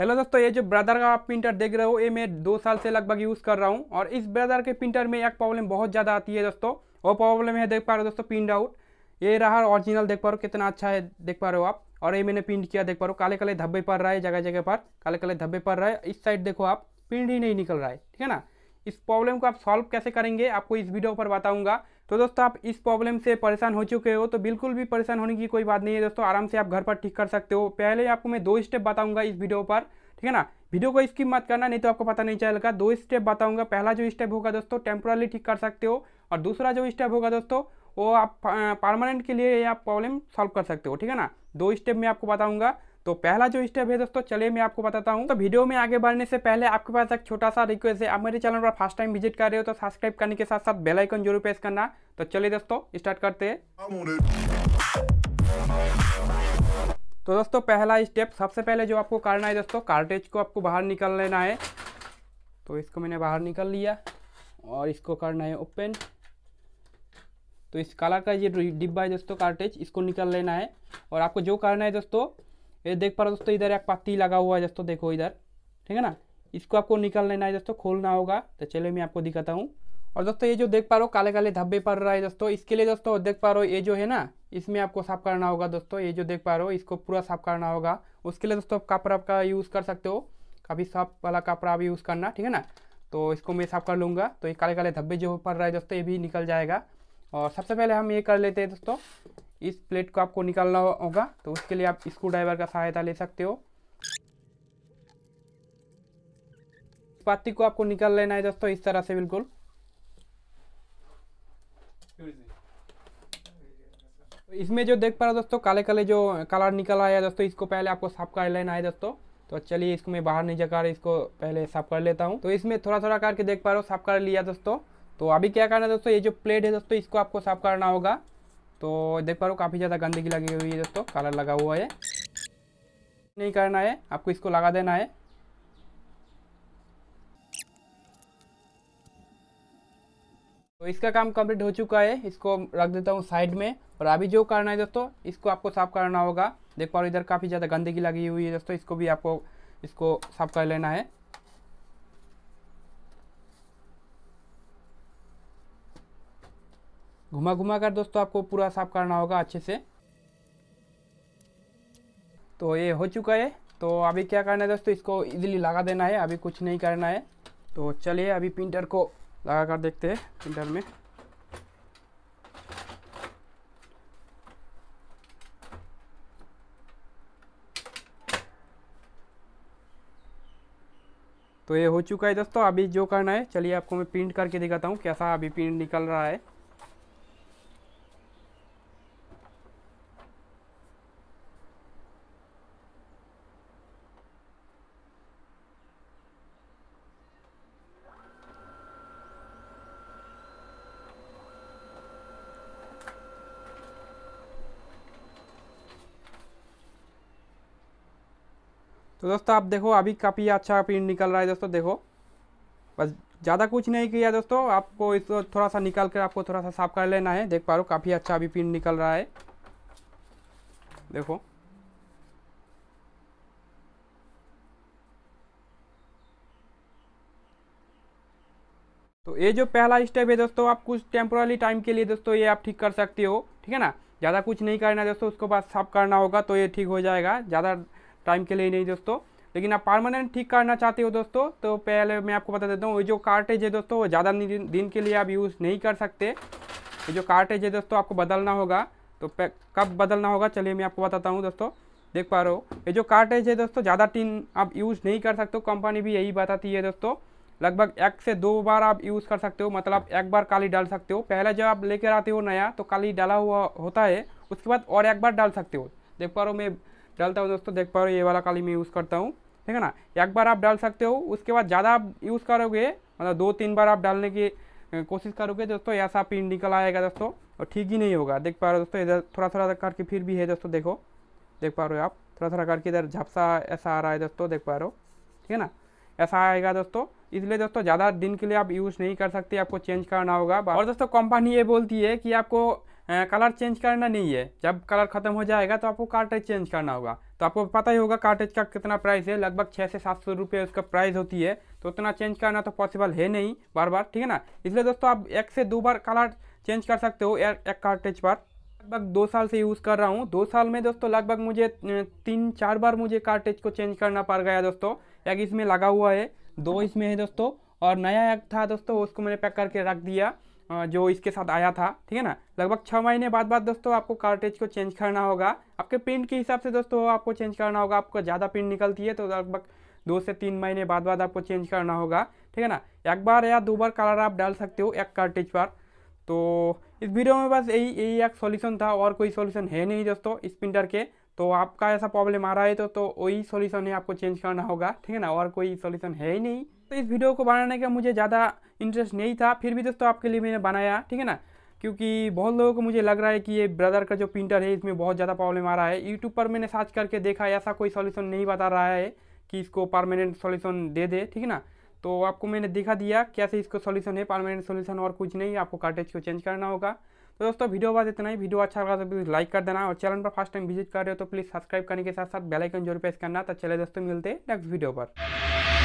hello दोस्तों ये जो ब्रदर का आप प्रिंटर देख रहे हो ये मैं दो साल से लगभग यूज़ कर रहा हूँ और इस ब्रदर के प्रिंटर में एक प्रॉब्लम बहुत ज़्यादा आती है दोस्तों वो प्रॉब्लम है देख पा रहे हो दोस्तों प्रिंट आउट ये रहा ओरिजिनल देख पा रहे हो कितना अच्छा है देख पा रहे हो आप और ये मैंने प्रिंट किया देख पा रहे हो काले काले धब्बे पड़ रहा है जगह जगह पर काले काले धब्बे पड़ रहा है इस साइड देखो आप प्रिंट ही नहीं निकल रहा है ठीक है ना इस प्रॉब्लम को आप सॉल्व कैसे करेंगे आपको इस वीडियो पर बताऊँगा तो दोस्तों आप इस प्रॉब्लम से परेशान हो चुके हो तो बिल्कुल भी परेशान होने की कोई बात नहीं है दोस्तों आराम से आप घर पर ठीक कर सकते हो पहले आपको मैं दो स्टेप बताऊंगा इस वीडियो पर ठीक है ना वीडियो को स्किप मत करना नहीं तो आपको पता नहीं चलेगा दो स्टेप बताऊंगा पहला जो स्टेप होगा दोस्तों टेम्पोरली ठीक कर सकते हो और दूसरा जो स्टेप होगा दोस्तों वो आप परमानेंट के लिए आप प्रॉब्लम सॉल्व कर सकते हो ठीक है ना दो स्टेप मैं आपको बताऊँगा तो पहला जो स्टेप है दोस्तों चलिए मैं आपको बताता हूँ तो वीडियो में आगे बढ़ने से पहले आपके पास एक छोटा सा रिक्वेस्ट है आप मेरे चैनल पर फर्स्ट टाइम विजिट कर रहे हो तो सब्सक्राइब करने के साथ साथ बेलाइकन जरूर प्रेस करना तो चलिए दोस्तों स्टार्ट करते हैं तो दोस्तों पहला स्टेप सबसे पहले जो आपको करना है दोस्तों कार्टेज को आपको बाहर निकल लेना है तो इसको मैंने बाहर निकल लिया और इसको करना है ओपन तो इस कलर का ये डिब्बा है दोस्तों कार्टेज इसको निकल लेना है और आपको जो करना है दोस्तों ये देख पा रहे हो दोस्तों इधर एक पत्ती लगा हुआ है दोस्तों देखो इधर ठीक है ना इसको आपको निकल लेना है दोस्तों खोलना होगा तो चलो मैं आपको दिखाता हूँ और दोस्तों ये जो देख पा रहे हो काले काले धब्बे पड़ रहा है दोस्तों इसके लिए दोस्तों देख पा रहे हो ये जो है ना इसमें आपको साफ करना होगा दोस्तों ये जो देख पा रहे हो इसको पूरा साफ करना होगा उसके लिए दोस्तों आप कपड़ा का यूज़ कर सकते हो काफ़ी साफ वाला कपड़ा भी यूज़ करना ठीक है ना तो इसको मैं साफ कर लूँगा तो ये काले काले धब्बे जो पड़ रहा है दोस्तों ये भी निकल जाएगा और सबसे पहले हम ये कर लेते हैं दोस्तों इस प्लेट को आपको निकालना होगा तो उसके लिए आप स्क्रू ड्राइवर का सहायता ले सकते हो पाती को आपको निकाल लेना है दोस्तों इस तरह से बिल्कुल इसमें जो देख पा रहे दोस्तों काले काले जो कलर निकल आया दोस्तों इसको पहले आपको साफ कर लेना है दोस्तों तो चलिए इसको मैं बाहर नहीं जगा इसको पहले साफ कर लेता हूँ तो इसमें थोड़ा थोड़ा करके देख पा रहे हो साफ कर लिया दोस्तों तो अभी क्या करना है दोस्तों ये जो प्लेट है दोस्तों इसको आपको साफ करना होगा तो देख पा रहे हो काफ़ी ज़्यादा गंदगी लगी हुई है दोस्तों कलर लगा हुआ है नहीं करना है आपको इसको लगा देना है तो इसका काम कंप्लीट हो चुका है इसको रख देता हूँ साइड में और अभी जो करना है दोस्तों इसको आपको साफ़ करना होगा देख पा रहे हो इधर काफ़ी ज़्यादा गंदगी लगी हुई है दोस्तों इसको भी आपको इसको साफ़ कर लेना है घुमा घुमा कर दोस्तों आपको पूरा साफ करना होगा अच्छे से तो ये हो चुका है तो अभी क्या करना है दोस्तों इसको इजीली लगा देना है अभी कुछ नहीं करना है तो चलिए अभी प्रिंटर को लगा कर देखते हैं प्रिंटर में तो ये हो चुका है दोस्तों अभी जो करना है चलिए आपको मैं प्रिंट करके दिखाता हूँ कैसा अभी प्रिंट निकल रहा है तो दोस्तों आप देखो अभी काफ़ी अच्छा प्रिंट निकल रहा है दोस्तों देखो बस ज़्यादा कुछ नहीं किया दोस्तों आपको इसको थोड़ा सा निकाल कर आपको थोड़ा सा साफ कर लेना है देख पा रहा हो काफ़ी अच्छा अभी प्रिंट निकल रहा है देखो तो ये जो पहला स्टेप है दोस्तों आप कुछ टेम्पोरली टाइम के लिए दोस्तों ये आप ठीक कर सकते हो ठीक है ना ज़्यादा कुछ नहीं करना दोस्तों उसको बाद साफ करना होगा तो ये ठीक हो जाएगा ज़्यादा टाइम के लिए नहीं दोस्तों लेकिन आप परमानेंट ठीक करना चाहते हो दोस्तों तो पहले मैं आपको बता देता हूँ जो कार्टेज है दोस्तों वो ज़्यादा दिन के लिए आप यूज़ नहीं कर सकते ये जो कार्टेज है दोस्तों आपको बदलना होगा तो कब बदलना होगा चलिए मैं आपको बताता हूँ दोस्तों देख पा रहे हो ये जो कार्टेज है दोस्तों ज़्यादा टिन आप यूज़ नहीं कर सकते हो कंपनी भी यही बताती है दोस्तों लगभग एक से दो बार आप यूज़ कर सकते हो मतलब एक बार काली डाल सकते हो पहले जब आप लेकर आते हो नया तो काली डाला हुआ होता है उसके बाद और एक बार डाल सकते हो देख पा रहे हो मैं डालता हूँ दोस्तों देख पा रहे हो ये वाला काली मैं यूज़ करता हूँ ठीक है ना एक बार आप डाल सकते हो उसके बाद ज़्यादा आप यूज़ करोगे मतलब दो तीन बार आप डालने की कोशिश करोगे दोस्तों ऐसा पिन निकल आएगा दोस्तों और ठीक ही नहीं होगा देख पा रहे हो दोस्तों इधर थोड़ा थोड़ा करके फिर भी है दोस्तों देखो देख पा रहे हो आप थोड़ा थोड़ा करके इधर झपसा ऐसा आ रहा है दोस्तों देख पा रहे हो ठीक है ना ऐसा आएगा दोस्तों इसलिए दोस्तों ज़्यादा दिन के लिए आप यूज़ नहीं कर सकते आपको चेंज करना होगा और दोस्तों कंपनी ये बोलती है कि आपको कलर चेंज करना नहीं है जब कलर ख़त्म हो जाएगा तो आपको कार्टेज चेंज करना होगा तो आपको पता ही होगा कार्टेज का कितना प्राइस है लगभग छः से सात सौ रुपये उसका प्राइस होती है तो उतना चेंज करना तो पॉसिबल है नहीं बार बार ठीक है ना इसलिए दोस्तों आप एक से दो बार कलर चेंज कर सकते हो एक कार्टेज पर लगभग दो साल से यूज़ कर रहा हूँ दो साल में दोस्तों लगभग मुझे तीन चार बार मुझे कार्टेज को चेंज करना पड़ गया दोस्तों एक इसमें लगा हुआ है दो इसमें है दोस्तों और नया एक था दोस्तों उसको मैंने पैक करके रख दिया जो इसके साथ आया था ठीक है ना लगभग छः महीने बाद बाद दोस्तों आपको कार्टेज को चेंज करना होगा आपके प्रिंट के हिसाब से दोस्तों आपको चेंज करना होगा आपको ज़्यादा प्रिंट निकलती है तो लगभग दो से तीन महीने बाद बाद आपको चेंज करना होगा ठीक है ना एक बार या दो बार कलर आप डाल सकते हो एक कार्टेज पर तो इस वीडियो में बस यही यही एक सोल्यूशन था और कोई सोल्यूशन है नहीं दोस्तों इस प्रिंटर के तो आपका ऐसा प्रॉब्लम आ रहा है तो तो वही सॉल्यूशन है आपको चेंज करना होगा ठीक है ना और कोई सॉल्यूशन है ही नहीं तो इस वीडियो को बनाने का मुझे ज़्यादा इंटरेस्ट नहीं था फिर भी दोस्तों आपके लिए मैंने बनाया ठीक है ना क्योंकि बहुत लोगों को मुझे लग रहा है कि ये ब्रदर का जो प्रिंटर है इसमें बहुत ज़्यादा प्रॉब्लम आ रहा है यूट्यूब पर मैंने सर्च करके देखा ऐसा कोई सोल्यूशन नहीं बता रहा है कि इसको परमानेंट सोल्यूशन दे दे ठीक है ना तो आपको मैंने दिखा दिया कैसे इसको सोल्यूशन है परमानेंट सोल्यूशन और कुछ नहीं आपको कार्टेज को चेंज करना होगा तो दोस्तों वीडियो बाद इतना ही वीडियो अच्छा लगा तो प्लीज़ लाइक कर देना और चैनल पर फर्स्ट टाइम विजिट कर रहे हो तो प्लीज़ सब्सक्राइब करने के साथ साथ बेलाइकन जरूर प्रेस करना तो चले दोस्तों मिलते हैं नेक्स्ट वीडियो पर